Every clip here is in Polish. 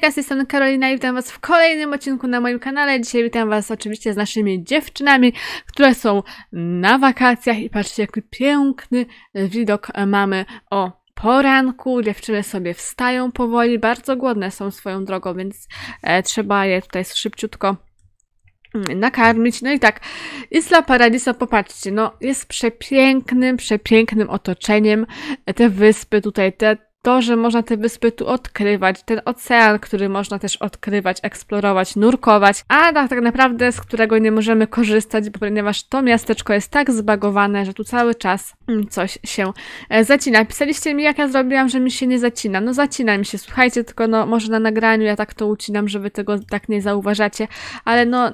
hejka, z tej strony Karolina i witam Was w kolejnym odcinku na moim kanale. Dzisiaj witam Was oczywiście z naszymi dziewczynami, które są na wakacjach i patrzcie jaki piękny widok mamy o poranku. Dziewczyny sobie wstają powoli, bardzo głodne są swoją drogą, więc e, trzeba je tutaj szybciutko mm, nakarmić. No i tak, Isla Paradiso, popatrzcie, no jest przepięknym, przepięknym otoczeniem. Te wyspy tutaj, te to, że można te wyspy tu odkrywać, ten ocean, który można też odkrywać, eksplorować, nurkować, a tak naprawdę z którego nie możemy korzystać, ponieważ to miasteczko jest tak zbagowane, że tu cały czas mm, coś się e, zacina. Pisaliście mi, jak ja zrobiłam, że mi się nie zacina. No zacina mi się, słuchajcie, tylko no może na nagraniu ja tak to ucinam, żeby tego tak nie zauważacie, ale no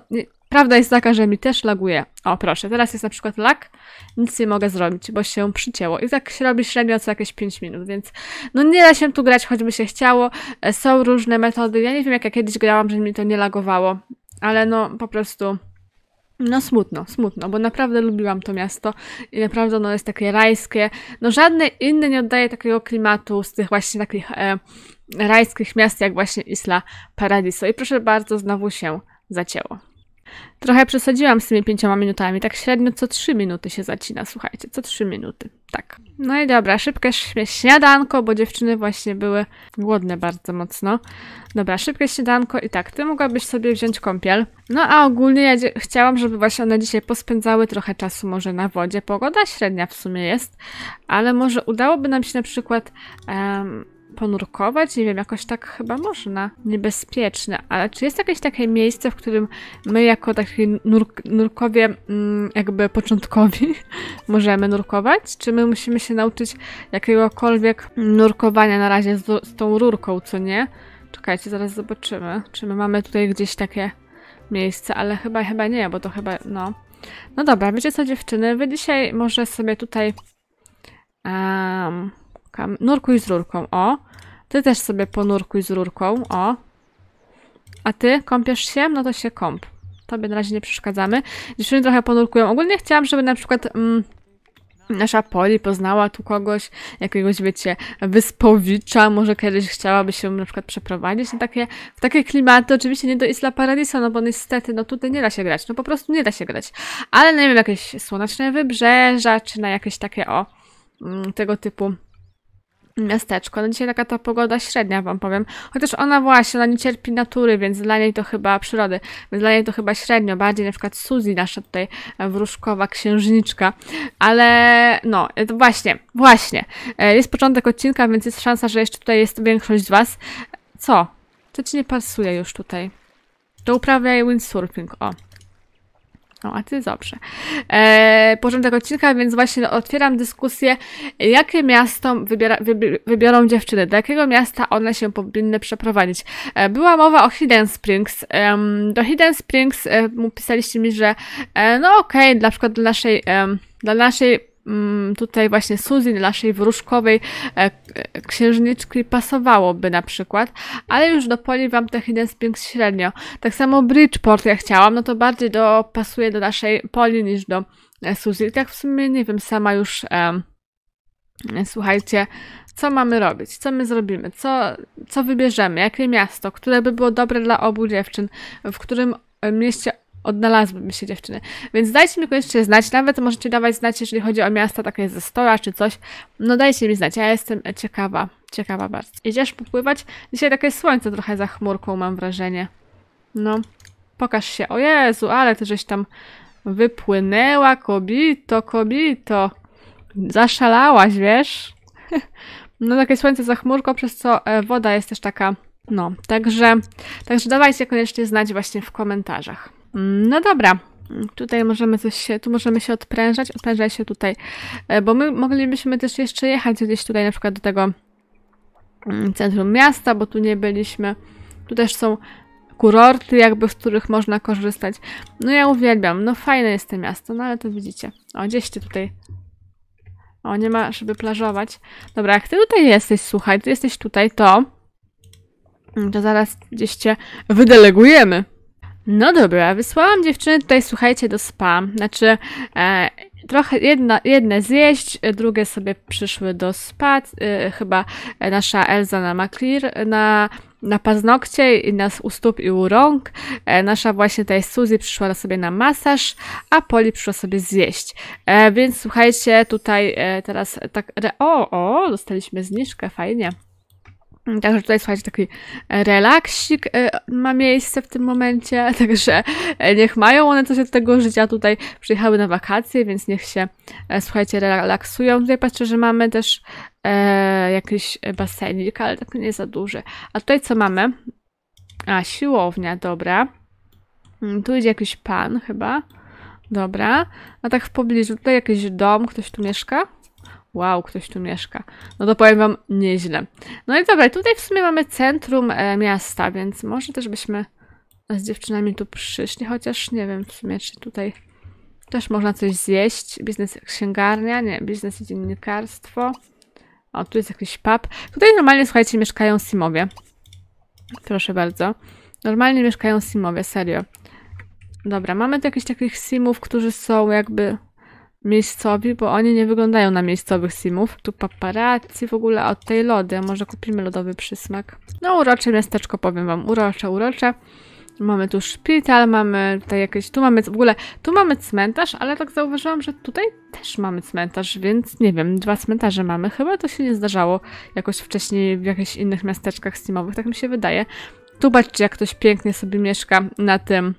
Prawda jest taka, że mi też laguje. O, proszę, teraz jest na przykład lag, nic nie mogę zrobić, bo się przycięło. I tak się robi średnio co jakieś 5 minut, więc no nie da się tu grać, choćby się chciało. E, są różne metody. Ja nie wiem, jak ja kiedyś grałam, że mi to nie lagowało, ale no po prostu... No smutno, smutno, bo naprawdę lubiłam to miasto i naprawdę ono jest takie rajskie. No żadne inne nie oddaje takiego klimatu z tych właśnie takich e, rajskich miast jak właśnie Isla Paradiso. I proszę bardzo, znowu się zacięło. Trochę przesadziłam z tymi pięcioma minutami, tak średnio co trzy minuty się zacina, słuchajcie, co trzy minuty, tak. No i dobra, szybkie śniadanko, bo dziewczyny właśnie były głodne bardzo mocno. Dobra, szybkie śniadanko i tak, ty mogłabyś sobie wziąć kąpiel. No a ogólnie ja chciałam, żeby właśnie one dzisiaj pospędzały trochę czasu może na wodzie. Pogoda średnia w sumie jest, ale może udałoby nam się na przykład... Um, ponurkować? Nie wiem, jakoś tak chyba można. Niebezpieczne. Ale czy jest jakieś takie miejsce, w którym my jako taki nurk nurkowie, mm, jakby początkowi, możemy nurkować? Czy my musimy się nauczyć jakiegokolwiek nurkowania na razie z, z tą rurką, co nie? Czekajcie, zaraz zobaczymy, czy my mamy tutaj gdzieś takie miejsce, ale chyba, chyba nie, bo to chyba, no. No dobra, wiecie co dziewczyny, wy dzisiaj może sobie tutaj um, Kam nurkuj z rurką, o. Ty też sobie ponurkuj z rurką, o. A ty kąpiesz się? No to się kąp. Tobie na razie nie przeszkadzamy. Dziewczyny trochę ponurkują. Ogólnie chciałam, żeby na przykład... Mm, nasza Poli poznała tu kogoś, jakiegoś, wiecie, wyspowicza, może kiedyś chciałaby się na przykład przeprowadzić na takie, w takie klimaty, oczywiście nie do Isla Paradisa, no bo niestety, no tutaj nie da się grać, no po prostu nie da się grać, ale nie wiem, jakieś słoneczne wybrzeża, czy na jakieś takie, o, mm, tego typu miasteczko. No dzisiaj taka ta pogoda średnia, wam powiem. Chociaż ona właśnie, ona nie cierpi natury, więc dla niej to chyba przyrody, więc dla niej to chyba średnio, bardziej na przykład Suzy, nasza tutaj e, wróżkowa księżniczka. Ale no, e, to właśnie, właśnie. E, jest początek odcinka, więc jest szansa, że jeszcze tutaj jest większość z was. Co? Co ci nie pasuje już tutaj. To uprawiaj windsurfing, o. No, a ty dobrze. E, początek odcinka, więc właśnie otwieram dyskusję, jakie miasto wybiera, wybi wybiorą dziewczyny, do jakiego miasta one się powinny przeprowadzić. E, była mowa o Hidden Springs. E, do Hidden Springs e, pisaliście mi, że e, no okej, okay, na przykład dla naszej, e, dla naszej Mm, tutaj właśnie Suzin, naszej wróżkowej e, e, księżniczki pasowałoby na przykład, ale już do Poli wam te Hidden Springs średnio. Tak samo Bridgeport ja chciałam, no to bardziej dopasuje pasuje do naszej poli niż do e, Suzy. Tak w sumie nie wiem, sama już słuchajcie, co mamy robić, co my zrobimy, co, co wybierzemy, jakie miasto, które by było dobre dla obu dziewczyn, w którym mieście odnalazłyby się dziewczyny. Więc dajcie mi koniecznie znać, nawet możecie dawać znać, jeżeli chodzi o miasta takie ze stora czy coś. No dajcie mi znać, ja jestem ciekawa, ciekawa bardzo. Idziesz popływać? Dzisiaj takie słońce trochę za chmurką mam wrażenie. No, pokaż się. O Jezu, ale ty żeś tam wypłynęła, kobito, kobito. Zaszalałaś, wiesz? No takie słońce za chmurką, przez co e, woda jest też taka no, także, także dawajcie koniecznie znać właśnie w komentarzach. Mm, no dobra. Tutaj możemy coś się, tu możemy się odprężać, odprężaj się tutaj, e, bo my moglibyśmy też jeszcze jechać gdzieś tutaj na przykład do tego mm, centrum miasta, bo tu nie byliśmy. Tu też są kurorty jakby, z których można korzystać. No ja uwielbiam, no fajne jest to miasto, no ale to widzicie. O, gdzieście tutaj. O, nie ma, żeby plażować. Dobra, jak ty tutaj jesteś, słuchaj, ty jesteś tutaj, to... To zaraz gdzieś cię wydelegujemy. No dobra, wysłałam dziewczyny tutaj, słuchajcie, do spa. Znaczy, e, trochę jedna, jedne zjeść, drugie sobie przyszły do spa. E, chyba nasza Elza na Maclear na, na paznokcie i nas u stóp i u rąk. E, nasza właśnie tutaj Suzy przyszła sobie na masaż, a Poli przyszła sobie zjeść. E, więc słuchajcie, tutaj e, teraz tak... Re, o, o, dostaliśmy zniżkę, fajnie. Także tutaj słuchajcie, taki e, relaksik e, ma miejsce w tym momencie, także e, niech mają one coś od tego życia tutaj. Przyjechały na wakacje, więc niech się, słuchajcie, relaksują. Tutaj patrzę, że mamy też e, jakiś basenik, ale tak nie za duży. A tutaj co mamy? A, siłownia, dobra. Mm, tu idzie jakiś pan chyba. Dobra. A tak w pobliżu, tutaj jakiś dom, ktoś tu mieszka? Wow, ktoś tu mieszka. No to powiem wam, nieźle. No i dobra, tutaj w sumie mamy centrum e, miasta, więc może też byśmy z dziewczynami tu przyszli, chociaż nie wiem w sumie, czy tutaj też można coś zjeść. Biznes księgarnia, nie, biznes i dziennikarstwo. O, tu jest jakiś pub. Tutaj normalnie, słuchajcie, mieszkają Simowie. Proszę bardzo. Normalnie mieszkają Simowie, serio. Dobra, mamy tu jakichś takich Simów, którzy są jakby miejscowi, bo oni nie wyglądają na miejscowych simów. Tu paparazzi w ogóle od tej lody. Może kupimy lodowy przysmak. No urocze miasteczko, powiem wam. Urocze, urocze. Mamy tu szpital, mamy tutaj jakieś, tu mamy w ogóle, tu mamy cmentarz, ale tak zauważyłam, że tutaj też mamy cmentarz, więc nie wiem, dwa cmentarze mamy. Chyba to się nie zdarzało jakoś wcześniej w jakichś innych miasteczkach simowych, tak mi się wydaje. Tu patrzcie, jak ktoś pięknie sobie mieszka na tym,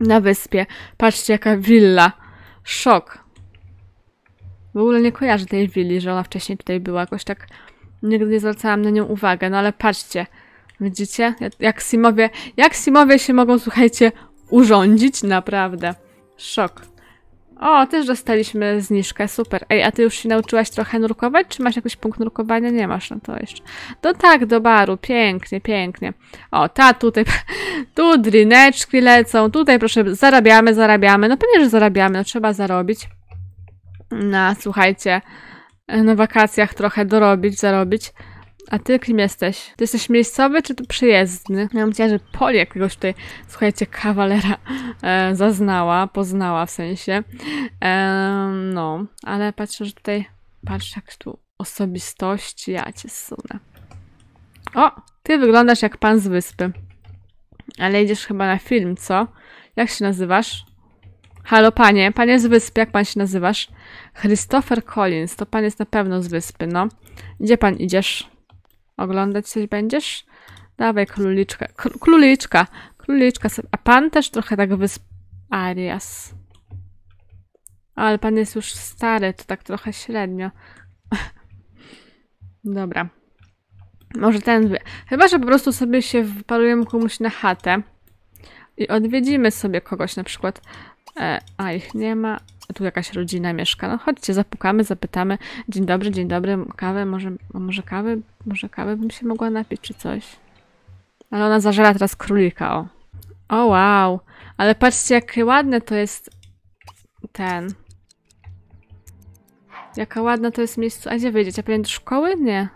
na wyspie. Patrzcie, jaka willa. Szok. W ogóle nie kojarzę tej willi, że ona wcześniej tutaj była. Jakoś tak nigdy nie zwracałam na nią uwagę. No ale patrzcie. Widzicie? Jak simowie, jak simowie się mogą, słuchajcie, urządzić? Naprawdę. Szok. O, też dostaliśmy zniżkę, super. Ej, a ty już się nauczyłaś trochę nurkować? Czy masz jakiś punkt nurkowania? Nie masz na no to jeszcze. To tak, do baru, pięknie, pięknie. O, ta tutaj, tu drineczki lecą, tutaj proszę, zarabiamy, zarabiamy. No pewnie, że zarabiamy, no trzeba zarobić na, słuchajcie, na wakacjach trochę dorobić, zarobić. A ty kim jesteś? Ty jesteś miejscowy czy tu przyjezdny? Ja myślę, że Poli jakiegoś tutaj, słuchajcie, kawalera e, zaznała, poznała w sensie. E, no, ale patrzę, że tutaj, patrz jak tu osobistość, ja cię sunę. O, ty wyglądasz jak pan z wyspy. Ale idziesz chyba na film, co? Jak się nazywasz? Halo panie, panie z wyspy, jak pan się nazywasz? Christopher Collins, to pan jest na pewno z wyspy, no. Gdzie pan idziesz? Oglądać coś będziesz? Dawaj króliczkę, króliczka, króliczka. A pan też trochę tak wysp... Arias. Ale pan jest już stary, to tak trochę średnio. Dobra. Może ten... Chyba, że po prostu sobie się wparujemy komuś na chatę i odwiedzimy sobie kogoś na przykład. E, a ich nie ma. Tu jakaś rodzina mieszka. No chodźcie, zapukamy, zapytamy. Dzień dobry, dzień dobry, kawę, może, może kawy, może kawy bym się mogła napić czy coś. Ale ona zażera teraz królika, o. O wow, ale patrzcie jakie ładne to jest ten. Jaka ładna to jest miejsce. A gdzie wyjdziecie? Pewnie do szkoły? Nie.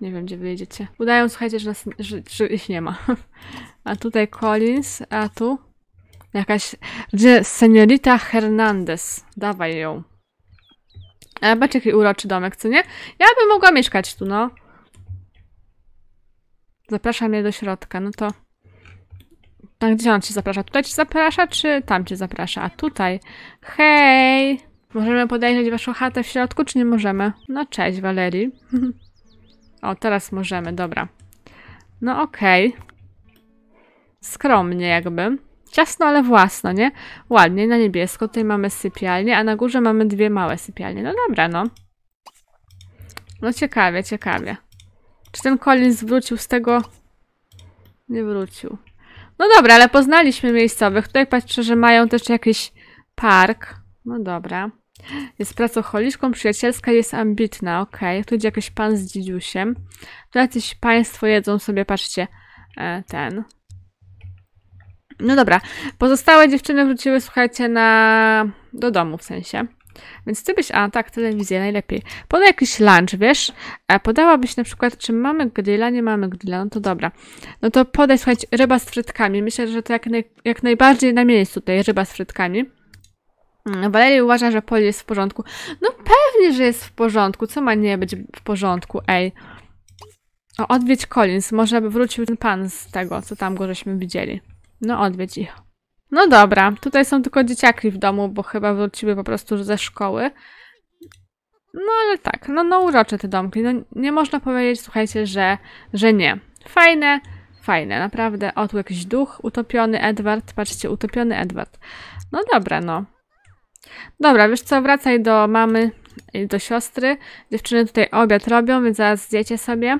Nie wiem, gdzie wyjdziecie. Udają, słuchajcie, że, nas, że, że ich nie ma. A tutaj Collins, a tu Jakaś, gdzie seniorita Hernandez. Dawaj ją. E, Patrz jaki uroczy domek, co nie? Ja bym mogła mieszkać tu, no. Zapraszam mnie do środka, no to... Tam no, gdzie on cię zaprasza? Tutaj cię zaprasza, czy tam cię zaprasza? A tutaj. Hej! Możemy podejrzeć waszą chatę w środku, czy nie możemy? No cześć, Walerii. o, teraz możemy, dobra. No okej. Okay. Skromnie jakby ciasno, ale własno, nie? Ładnie, na niebiesko. Tutaj mamy sypialnię, a na górze mamy dwie małe sypialnie. No dobra, no. No ciekawie, ciekawie. Czy ten Collins wrócił z tego? Nie wrócił. No dobra, ale poznaliśmy miejscowych. Tutaj patrzę, że mają też jakiś park. No dobra. Jest pracocholiczką, przyjacielska, jest ambitna. Okej, okay. tu idzie jakiś pan z dziedziusiem. Tu jacyś państwo jedzą sobie, patrzcie, e, ten no dobra, pozostałe dziewczyny wróciły, słuchajcie, na... do domu w sensie. Więc ty byś, a tak, telewizję najlepiej. Podaj jakiś lunch, wiesz? E, podałabyś na przykład, czy mamy grilla, nie mamy grilla, no to dobra. No to podaj, słuchajcie, ryba z frytkami. Myślę, że to jak, naj, jak najbardziej na miejscu tutaj ryba z frytkami. Mm, Walerii uważa, że Poli jest w porządku. No pewnie, że jest w porządku. Co ma nie być w porządku, ej. O, odwiedź Collins. Może by wrócił ten pan z tego, co tam go żeśmy widzieli. No odwiedź ich. No dobra, tutaj są tylko dzieciaki w domu, bo chyba wróciły po prostu ze szkoły. No ale tak, no, no urocze te domki. No, nie można powiedzieć, słuchajcie, że, że nie. Fajne, fajne, naprawdę. O, tu jakiś duch, utopiony Edward. Patrzcie, utopiony Edward. No dobra, no. Dobra, wiesz co, wracaj do mamy, do siostry. Dziewczyny tutaj obiad robią, więc zaraz zjecie sobie.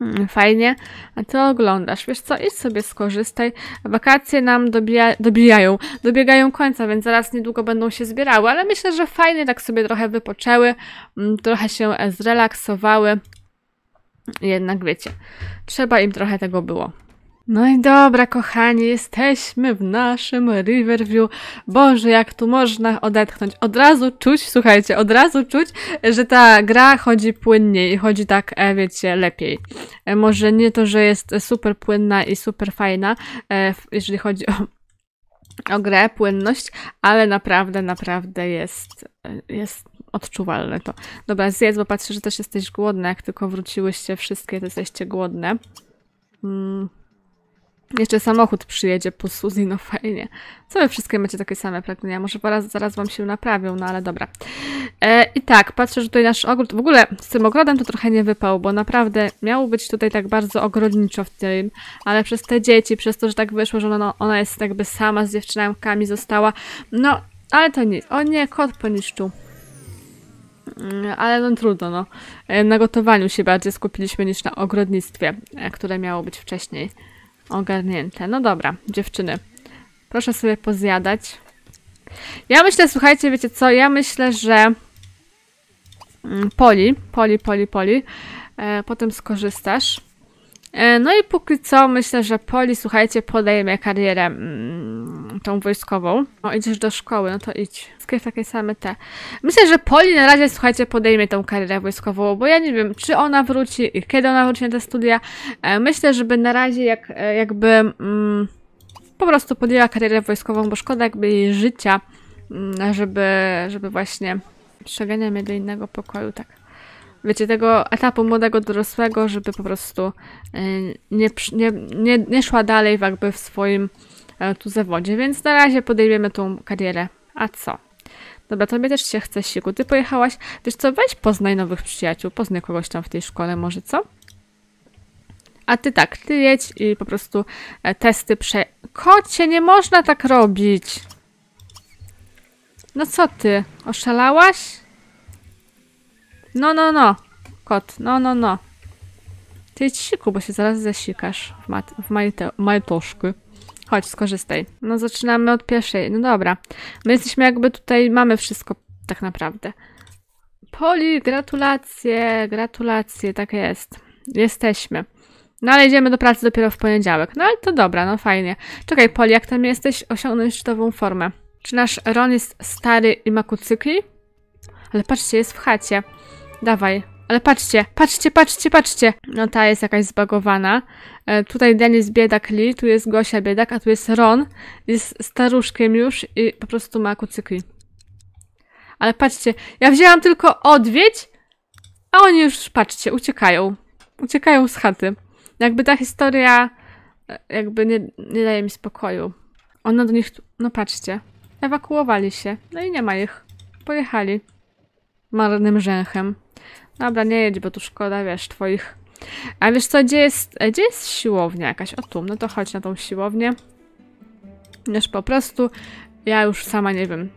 Mm, fajnie. A co oglądasz? Wiesz co, idź sobie skorzystaj. Wakacje nam dobija, dobijają, dobiegają końca, więc zaraz niedługo będą się zbierały, ale myślę, że fajnie tak sobie trochę wypoczęły, mm, trochę się e, zrelaksowały. Jednak wiecie, trzeba im trochę tego było. No i dobra, kochani, jesteśmy w naszym Riverview. Boże, jak tu można odetchnąć. Od razu czuć, słuchajcie, od razu czuć, że ta gra chodzi płynniej i chodzi tak, e, wiecie, lepiej. E, może nie to, że jest super płynna i super fajna, e, jeżeli chodzi o, o grę, płynność, ale naprawdę, naprawdę jest, jest odczuwalne to. Dobra, zjedz, bo patrzę, że też jesteś głodna, jak tylko wróciłyście wszystkie, to jesteście głodne. Mm. Jeszcze samochód przyjedzie po Suzy, no fajnie. Co wy wszystkie macie takie same pragnienia? Może zaraz, zaraz wam się naprawią, no ale dobra. E, I tak, patrzę, że tutaj nasz ogród, w ogóle z tym ogrodem to trochę nie wypał, bo naprawdę miało być tutaj tak bardzo ogrodniczo w tym, ale przez te dzieci, przez to, że tak wyszło, że ona, ona jest jakby sama z dziewczynkami została, no, ale to nic. O nie, kot poniszczył. Mm, ale no trudno, no. E, na gotowaniu się bardziej skupiliśmy niż na ogrodnictwie, e, które miało być wcześniej. Ogarnięte. No dobra, dziewczyny. Proszę sobie pozjadać. Ja myślę, słuchajcie, wiecie co? Ja myślę, że mm, poli, poli, poli, poli. E, potem skorzystasz. E, no i póki co myślę, że Poli, słuchajcie, podejmie karierę mm, tą wojskową. O, idziesz do szkoły, no to idź. Skryw takie same te. Myślę, że Poli na razie, słuchajcie, podejmie tą karierę wojskową, bo ja nie wiem, czy ona wróci i kiedy ona wróci na te studia. E, myślę, żeby na razie jak, e, jakby mm, po prostu podjęła karierę wojskową, bo szkoda jakby jej życia, mm, żeby, żeby właśnie przeganiam mnie do innego pokoju, tak wiecie, tego etapu młodego dorosłego, żeby po prostu y, nie, nie, nie, nie szła dalej jakby w swoim e, tu zawodzie, więc na razie podejmiemy tą karierę. A co? Dobra, tobie też się chce siku. Ty pojechałaś, wiesz co, weź poznaj nowych przyjaciół, poznaj kogoś tam w tej szkole może, co? A ty tak, ty jedź i po prostu e, testy prze... Kocie, nie można tak robić! No co ty, oszalałaś? No, no, no. Kot, no, no, no. Ty siku, bo się zaraz zasikasz w, mat w majtoszkę. Chodź, skorzystaj. No zaczynamy od pierwszej. No dobra. My jesteśmy jakby tutaj, mamy wszystko tak naprawdę. Poli, gratulacje, gratulacje, tak jest. Jesteśmy. No ale idziemy do pracy dopiero w poniedziałek. No ale to dobra, no fajnie. Czekaj, Poli, jak tam jesteś? Osiągnąć szczytową formę. Czy nasz Ron jest stary i ma kucykli? Ale patrzcie, jest w chacie. Dawaj. Ale patrzcie, patrzcie, patrzcie, patrzcie. No ta jest jakaś zbagowana. E, tutaj Denis Biedak Lee, tu jest Gosia Biedak, a tu jest Ron. Jest staruszkiem już i po prostu ma kucykli. Ale patrzcie, ja wzięłam tylko odwiedź, a oni już, patrzcie, uciekają. Uciekają z chaty. Jakby ta historia e, jakby nie, nie daje mi spokoju. Ona do nich, no patrzcie, ewakuowali się. No i nie ma ich. Pojechali. Marnym rzęchem. Dobra, nie jedź, bo tu szkoda, wiesz, twoich... A wiesz co, gdzie jest, e, gdzie jest siłownia jakaś? O tu, no to chodź na tą siłownię. Wiesz, po prostu ja już sama nie wiem.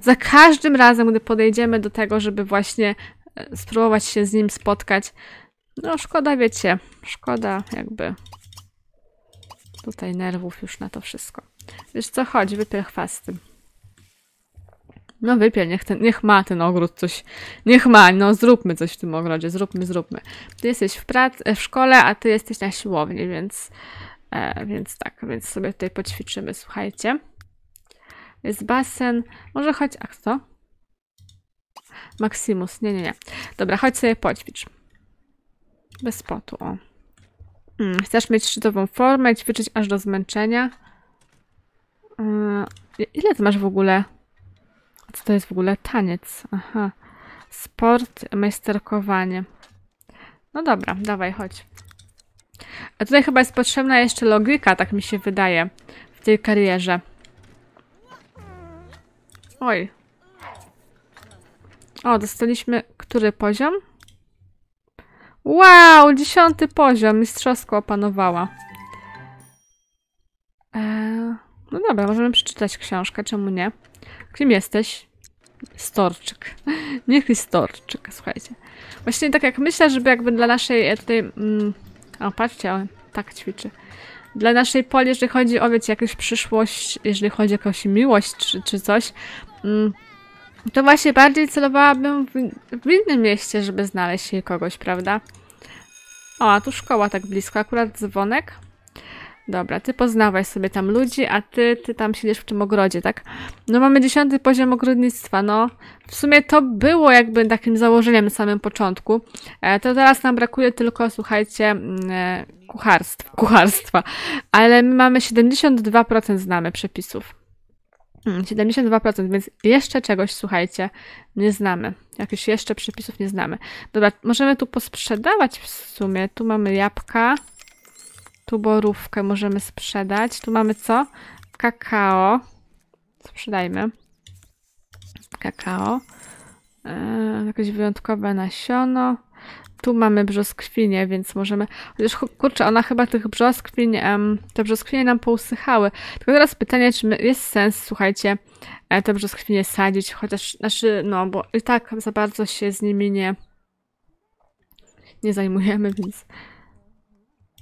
Za każdym razem, gdy podejdziemy do tego, żeby właśnie e, spróbować się z nim spotkać, no szkoda, wiecie, szkoda jakby tutaj nerwów już na to wszystko. Wiesz co, chodź, wypyl chwasty. No wypie, niech, ten, niech ma ten ogród coś, niech ma, no zróbmy coś w tym ogrodzie, zróbmy, zróbmy. Ty jesteś w, prac- e, w szkole, a ty jesteś na siłowni, więc, e, więc tak, więc sobie tutaj poćwiczymy, słuchajcie. Jest basen, może chodź, a kto? Maximus, nie, nie, nie. Dobra, chodź sobie poćwicz. Bez potu, o. Hmm, chcesz mieć szczytową formę, ćwiczyć aż do zmęczenia. Yy, ile ty masz w ogóle co to jest w ogóle? Taniec. Aha. Sport, majsterkowanie. No dobra, dawaj, chodź. A tutaj chyba jest potrzebna jeszcze logika, tak mi się wydaje, w tej karierze. Oj. O, dostaliśmy który poziom? Wow, dziesiąty poziom. Mistrzostwo opanowała. Eee, no dobra, możemy przeczytać książkę, czemu nie? Kim jesteś? Storczyk. Niech jest Storczyk, słuchajcie. Właśnie tak jak myślę, żeby jakby dla naszej e, tej... Mm, o, patrzcie, on tak ćwiczy. Dla naszej poli, jeżeli chodzi o, wiecie, jakąś przyszłość, jeżeli chodzi o jakąś miłość czy, czy coś, mm, to właśnie bardziej celowałabym w, w innym mieście, żeby znaleźć kogoś, prawda? O, a tu szkoła tak blisko, akurat dzwonek. Dobra, ty poznawaj sobie tam ludzi, a ty, ty tam siedzisz w tym ogrodzie, tak? No mamy dziesiąty poziom ogrodnictwa, no. W sumie to było jakby takim założeniem na samym początku. E, to teraz nam brakuje tylko, słuchajcie, mm, e, kucharstwa, kucharstwa. Ale my mamy 72% znamy przepisów. 72%, mm, więc jeszcze czegoś, słuchajcie, nie znamy. Jakichś jeszcze przepisów nie znamy. Dobra, możemy tu posprzedawać w sumie. Tu mamy jabłka. Tu borówkę możemy sprzedać. Tu mamy co? Kakao. Sprzedajmy. Kakao. Yy, jakieś wyjątkowe nasiono. Tu mamy brzoskwinie, więc możemy... Chociaż kurczę, ona chyba tych brzoskwin... te brzoskwinie nam pousychały. Tylko teraz pytanie, czy my, jest sens, słuchajcie, e, te brzoskwinie sadzić, chociaż... Znaczy, no, bo i tak za bardzo się z nimi nie... nie zajmujemy, więc...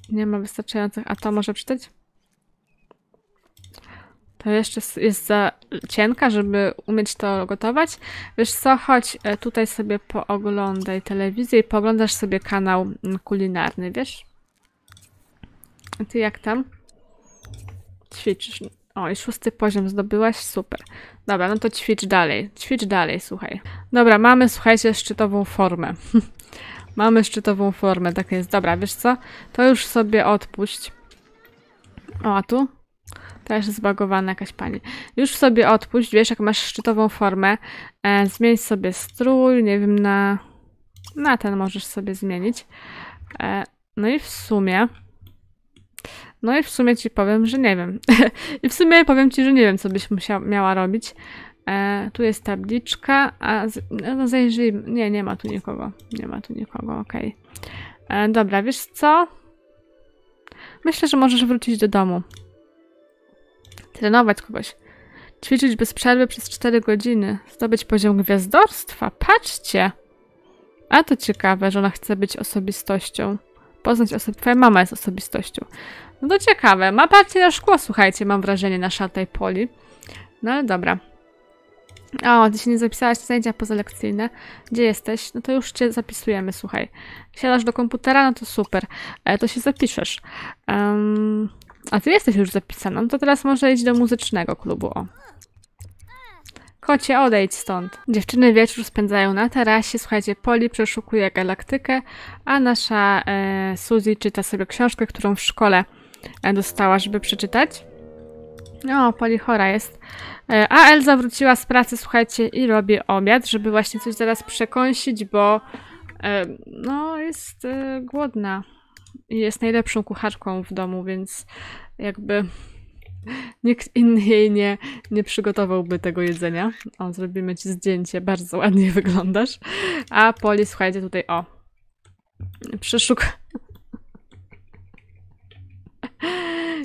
Nie ma wystarczających. A to może przeczytać? To jeszcze jest za cienka, żeby umieć to gotować. Wiesz co, chodź e, tutaj sobie pooglądaj telewizję i pooglądasz sobie kanał mm, kulinarny, wiesz? A ty jak tam? Ćwiczysz. O, i szósty poziom zdobyłaś, super. Dobra, no to ćwicz dalej, ćwicz dalej, słuchaj. Dobra, mamy, słuchajcie, szczytową formę. Mamy szczytową formę, tak jest. Dobra, wiesz co? To już sobie odpuść. O, a tu? Też zbagowana jakaś pani. Już sobie odpuść, wiesz, jak masz szczytową formę. E, zmień sobie strój, nie wiem, na... Na ten możesz sobie zmienić. E, no i w sumie... No i w sumie ci powiem, że nie wiem. I w sumie powiem ci, że nie wiem, co byś musiała, miała robić. E, tu jest tabliczka, a z, no zajrzyjmy. Nie, nie ma tu nikogo. Nie ma tu nikogo, okej. Okay. E, dobra, wiesz co? Myślę, że możesz wrócić do domu. Trenować kogoś. Ćwiczyć bez przerwy przez 4 godziny. Zdobyć poziom gwiazdorstwa. Patrzcie! A to ciekawe, że ona chce być osobistością. Poznać osob... Twoja mama jest osobistością. No to ciekawe. Ma bardziej na szkło, słuchajcie, mam wrażenie, na szatej poli. No ale dobra. O, ty się nie zapisałaś na zajęcia pozalekcyjne. Gdzie jesteś? No to już cię zapisujemy, słuchaj. Siadasz do komputera, no to super. E, to się zapiszesz. Um, a ty jesteś już zapisana, no to teraz może iść do muzycznego klubu, o. Kocie, odejdź stąd. Dziewczyny wieczór spędzają na tarasie, słuchajcie, Poli przeszukuje galaktykę, a nasza e, Suzy czyta sobie książkę, którą w szkole e, dostała, żeby przeczytać. O, Poli chora jest. E, a Elza wróciła z pracy, słuchajcie, i robi obiad, żeby właśnie coś zaraz przekąsić, bo e, no, jest e, głodna. Jest najlepszą kucharką w domu, więc jakby nikt inny jej nie, nie przygotowałby tego jedzenia. O, zrobimy ci zdjęcie, bardzo ładnie wyglądasz. A Poli, słuchajcie, tutaj o, przeszuk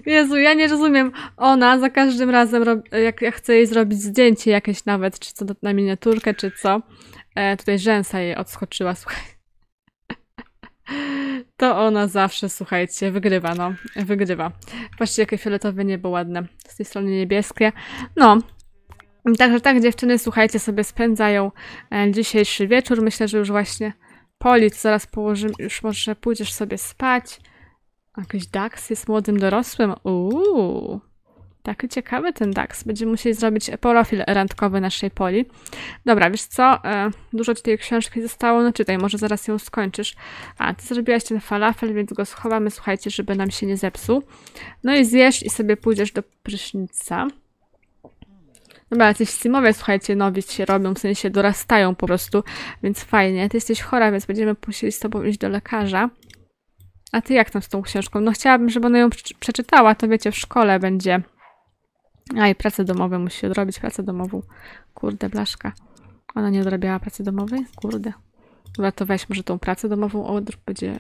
Jezu, ja nie rozumiem. Ona za każdym razem, jak ja chcę jej zrobić zdjęcie jakieś nawet, czy co na miniaturkę, czy co. E, tutaj rzęsa jej odskoczyła, słuchaj. To ona zawsze, słuchajcie, wygrywa, no. Wygrywa. Patrzcie, jakie fioletowe niebo ładne. Z tej strony niebieskie. No, Także tak, dziewczyny, słuchajcie, sobie spędzają e, dzisiejszy wieczór. Myślę, że już właśnie policz zaraz położymy, już może pójdziesz sobie spać. Jakiś Dax jest młodym dorosłym. Uuu. Taki ciekawy ten DAX. Będziemy musieli zrobić profil randkowy naszej poli. Dobra, wiesz co? E, dużo ci tej książki zostało. No czytaj, może zaraz ją skończysz. A, ty zrobiłaś ten falafel, więc go schowamy, słuchajcie, żeby nam się nie zepsuł. No i zjesz i sobie pójdziesz do prysznica. Dobra, jacyś Simowie, słuchajcie, nowi się robią, w sensie dorastają po prostu, więc fajnie. Ty jesteś chora, więc będziemy musieli z tobą iść do lekarza. A ty jak tam z tą książką? No chciałabym, żeby ona ją przeczytała, to wiecie, w szkole będzie. A i pracę domową musi odrobić, pracę domową. Kurde, blaszka. Ona nie odrobiała pracy domowej? Kurde. Dobra, to może tą pracę domową odrób, będzie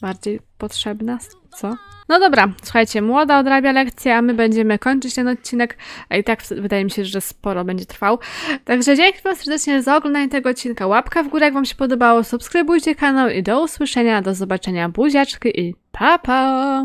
bardziej potrzebna, co? No dobra, słuchajcie, młoda odrabia lekcję, a my będziemy kończyć ten odcinek, a i tak wydaje mi się, że sporo będzie trwał. Także dzięki Wam serdecznie za oglądanie tego odcinka, łapka w górę jak Wam się podobało, subskrybujcie kanał i do usłyszenia, do zobaczenia, buziaczki i pa pa!